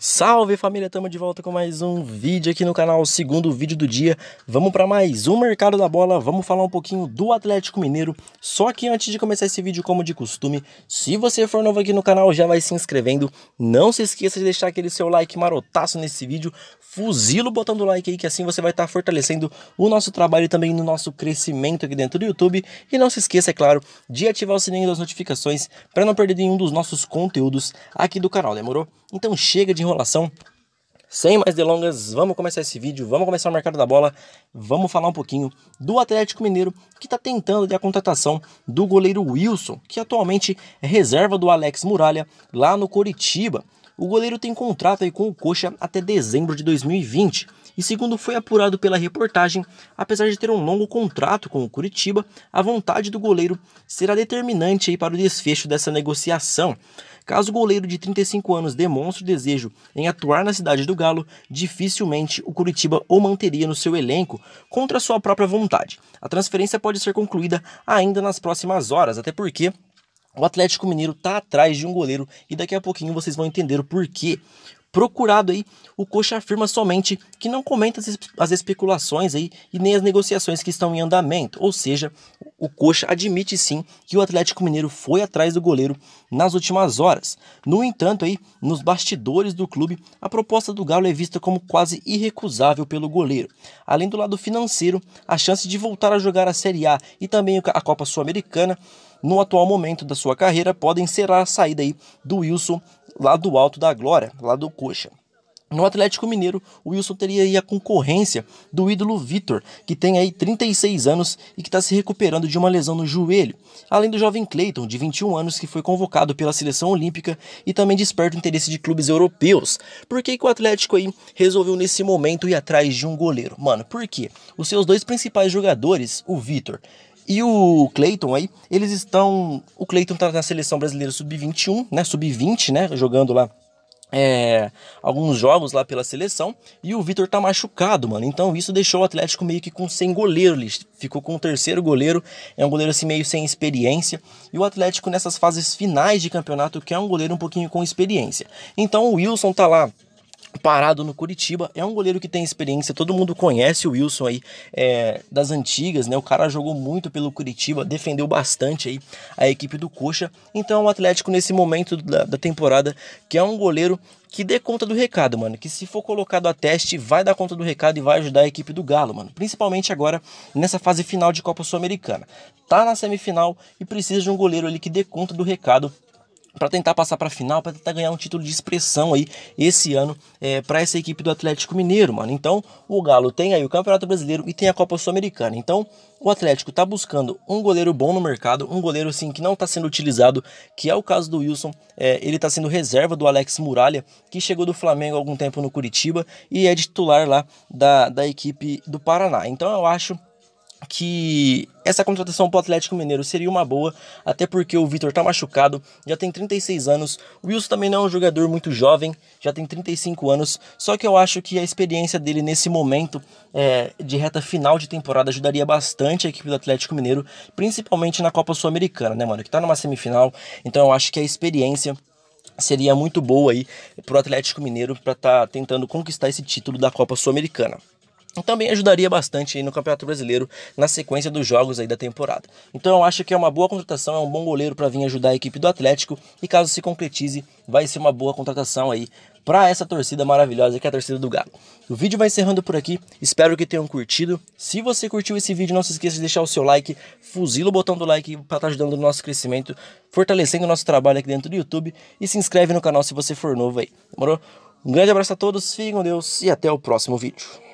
Salve família, estamos de volta com mais um vídeo aqui no canal, segundo vídeo do dia. Vamos para mais um mercado da bola, vamos falar um pouquinho do Atlético Mineiro. Só que antes de começar esse vídeo, como de costume, se você for novo aqui no canal, já vai se inscrevendo. Não se esqueça de deixar aquele seu like marotaço nesse vídeo, fuzila o botão do like aí, que assim você vai estar tá fortalecendo o nosso trabalho e também no nosso crescimento aqui dentro do YouTube. E não se esqueça, é claro, de ativar o sininho das notificações para não perder nenhum dos nossos conteúdos aqui do canal, demorou? Então chega de enrolação, sem mais delongas, vamos começar esse vídeo, vamos começar o mercado da bola, vamos falar um pouquinho do Atlético Mineiro que está tentando a contratação do goleiro Wilson, que atualmente é reserva do Alex Muralha lá no Coritiba. O goleiro tem contrato aí com o Coxa até dezembro de 2020 e, segundo foi apurado pela reportagem, apesar de ter um longo contrato com o Curitiba, a vontade do goleiro será determinante para o desfecho dessa negociação. Caso o goleiro de 35 anos demonstre desejo em atuar na cidade do Galo, dificilmente o Curitiba o manteria no seu elenco contra sua própria vontade. A transferência pode ser concluída ainda nas próximas horas, até porque o Atlético Mineiro está atrás de um goleiro e daqui a pouquinho vocês vão entender o porquê procurado aí, o Coxa afirma somente que não comenta as especulações aí e nem as negociações que estão em andamento. Ou seja, o Coxa admite sim que o Atlético Mineiro foi atrás do goleiro nas últimas horas. No entanto, aí, nos bastidores do clube, a proposta do Galo é vista como quase irrecusável pelo goleiro. Além do lado financeiro, a chance de voltar a jogar a Série A e também a Copa Sul-Americana no atual momento da sua carreira podem ser a saída aí do Wilson lá do alto da glória, lá do coxa. No Atlético Mineiro, o Wilson teria aí a concorrência do ídolo Vitor, que tem aí 36 anos e que está se recuperando de uma lesão no joelho, além do jovem Clayton, de 21 anos, que foi convocado pela seleção olímpica e também desperta o interesse de clubes europeus. Por que, que o Atlético aí resolveu nesse momento ir atrás de um goleiro? Mano, por quê? Os seus dois principais jogadores, o Vitor e o Cleiton aí, eles estão. O Cleiton tá na seleção brasileira sub-21, né? Sub-20, né? Jogando lá é, alguns jogos lá pela seleção e o Vitor tá machucado, mano. Então isso deixou o Atlético meio que com sem goleiro, ele ficou com o terceiro goleiro, é um goleiro assim meio sem experiência. E o Atlético nessas fases finais de campeonato quer um goleiro um pouquinho com experiência. Então o Wilson tá lá parado no Curitiba. É um goleiro que tem experiência, todo mundo conhece o Wilson aí é, das antigas, né? O cara jogou muito pelo Curitiba, defendeu bastante aí a equipe do Coxa. Então, o é Atlético, nesse momento da, da temporada, que é um goleiro que dê conta do recado, mano. Que se for colocado a teste, vai dar conta do recado e vai ajudar a equipe do Galo, mano. Principalmente agora nessa fase final de Copa Sul-Americana. Tá na semifinal e precisa de um goleiro ali que dê conta do recado para tentar passar para a final, para tentar ganhar um título de expressão aí esse ano é, para essa equipe do Atlético Mineiro, mano. Então, o Galo tem aí o Campeonato Brasileiro e tem a Copa Sul-Americana. Então, o Atlético tá buscando um goleiro bom no mercado, um goleiro assim que não tá sendo utilizado, que é o caso do Wilson. É, ele tá sendo reserva do Alex Muralha, que chegou do Flamengo há algum tempo no Curitiba e é titular lá da, da equipe do Paraná. Então, eu acho que essa contratação para o Atlético Mineiro seria uma boa, até porque o Vitor tá machucado, já tem 36 anos. O Wilson também não é um jogador muito jovem, já tem 35 anos. Só que eu acho que a experiência dele nesse momento é, de reta final de temporada ajudaria bastante a equipe do Atlético Mineiro, principalmente na Copa Sul-Americana, né, mano? Que está numa semifinal. Então eu acho que a experiência seria muito boa aí pro Atlético Mineiro para estar tá tentando conquistar esse título da Copa Sul-Americana também ajudaria bastante no Campeonato Brasileiro na sequência dos jogos aí da temporada. Então eu acho que é uma boa contratação, é um bom goleiro para vir ajudar a equipe do Atlético e caso se concretize, vai ser uma boa contratação aí para essa torcida maravilhosa que é a torcida do Galo. O vídeo vai encerrando por aqui, espero que tenham curtido. Se você curtiu esse vídeo, não se esqueça de deixar o seu like, fuzila o botão do like para estar tá ajudando no nosso crescimento, fortalecendo o nosso trabalho aqui dentro do YouTube e se inscreve no canal se você for novo aí, demorou? Um grande abraço a todos, fiquem com Deus e até o próximo vídeo.